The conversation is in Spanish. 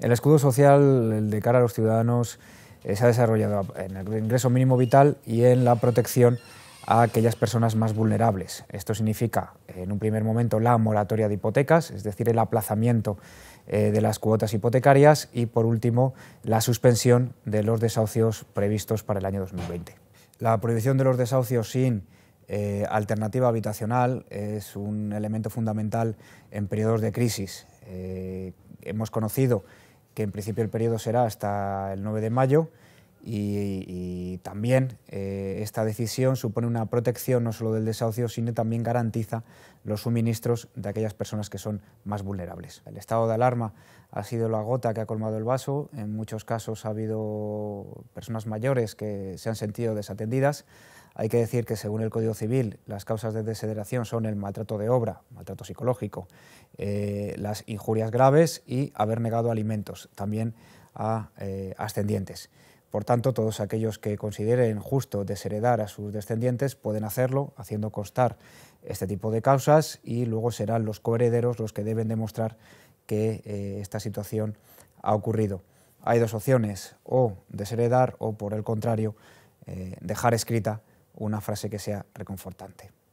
El escudo social, de cara a los ciudadanos, eh, se ha desarrollado en el ingreso mínimo vital y en la protección a aquellas personas más vulnerables. Esto significa, en un primer momento, la moratoria de hipotecas, es decir, el aplazamiento eh, de las cuotas hipotecarias y, por último, la suspensión de los desahucios previstos para el año 2020. La prohibición de los desahucios sin eh, alternativa habitacional es un elemento fundamental en periodos de crisis hemos conocido que en principio el periodo será hasta el 9 de mayo y, también eh, esta decisión supone una protección no solo del desahucio, sino también garantiza los suministros de aquellas personas que son más vulnerables. El estado de alarma ha sido la gota que ha colmado el vaso, en muchos casos ha habido personas mayores que se han sentido desatendidas, hay que decir que según el Código Civil, las causas de desheredación son el maltrato de obra, maltrato psicológico, eh, las injurias graves y haber negado alimentos, también a eh, ascendientes. Por tanto, todos aquellos que consideren justo desheredar a sus descendientes pueden hacerlo, haciendo constar este tipo de causas y luego serán los coherederos los que deben demostrar que eh, esta situación ha ocurrido. Hay dos opciones, o desheredar o, por el contrario, dejar escrita una frase que sea reconfortante.